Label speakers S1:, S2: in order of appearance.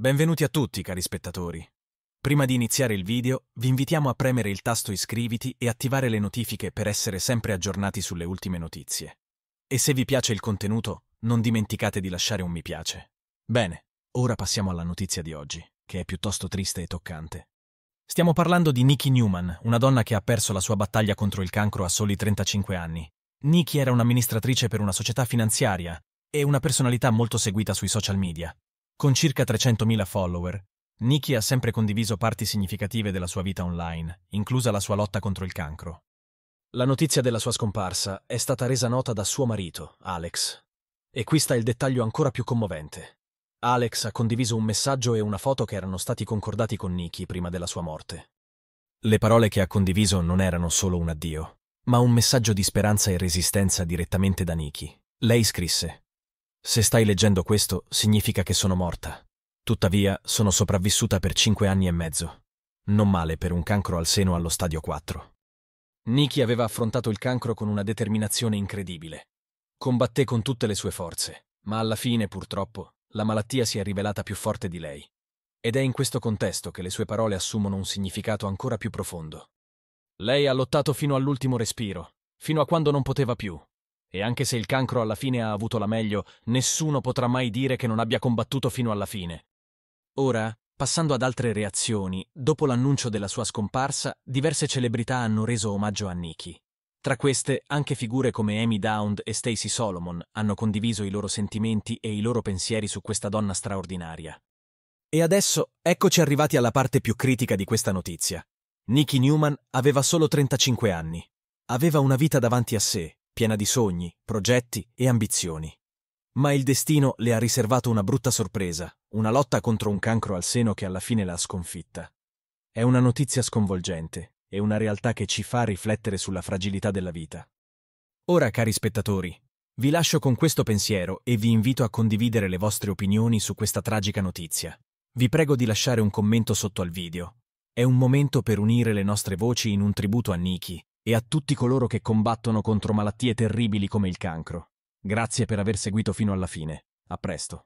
S1: Benvenuti a tutti, cari spettatori. Prima di iniziare il video, vi invitiamo a premere il tasto iscriviti e attivare le notifiche per essere sempre aggiornati sulle ultime notizie. E se vi piace il contenuto, non dimenticate di lasciare un mi piace. Bene, ora passiamo alla notizia di oggi, che è piuttosto triste e toccante. Stiamo parlando di Nikki Newman, una donna che ha perso la sua battaglia contro il cancro a soli 35 anni. Nikki era un'amministratrice per una società finanziaria e una personalità molto seguita sui social media. Con circa 300.000 follower, Nikki ha sempre condiviso parti significative della sua vita online, inclusa la sua lotta contro il cancro. La notizia della sua scomparsa è stata resa nota da suo marito, Alex. E qui sta il dettaglio ancora più commovente. Alex ha condiviso un messaggio e una foto che erano stati concordati con Nikki prima della sua morte. Le parole che ha condiviso non erano solo un addio, ma un messaggio di speranza e resistenza direttamente da Nikki. Lei scrisse se stai leggendo questo, significa che sono morta. Tuttavia, sono sopravvissuta per cinque anni e mezzo. Non male per un cancro al seno allo stadio 4. Nikki aveva affrontato il cancro con una determinazione incredibile. Combatté con tutte le sue forze, ma alla fine, purtroppo, la malattia si è rivelata più forte di lei. Ed è in questo contesto che le sue parole assumono un significato ancora più profondo. Lei ha lottato fino all'ultimo respiro, fino a quando non poteva più, e anche se il cancro alla fine ha avuto la meglio, nessuno potrà mai dire che non abbia combattuto fino alla fine. Ora, passando ad altre reazioni, dopo l'annuncio della sua scomparsa, diverse celebrità hanno reso omaggio a Nikki. Tra queste, anche figure come Amy Downed e Stacey Solomon hanno condiviso i loro sentimenti e i loro pensieri su questa donna straordinaria. E adesso eccoci arrivati alla parte più critica di questa notizia. Nikki Newman aveva solo 35 anni. Aveva una vita davanti a sé piena di sogni, progetti e ambizioni. Ma il destino le ha riservato una brutta sorpresa, una lotta contro un cancro al seno che alla fine l'ha sconfitta. È una notizia sconvolgente e una realtà che ci fa riflettere sulla fragilità della vita. Ora, cari spettatori, vi lascio con questo pensiero e vi invito a condividere le vostre opinioni su questa tragica notizia. Vi prego di lasciare un commento sotto al video. È un momento per unire le nostre voci in un tributo a Nikki, e a tutti coloro che combattono contro malattie terribili come il cancro. Grazie per aver seguito fino alla fine. A presto.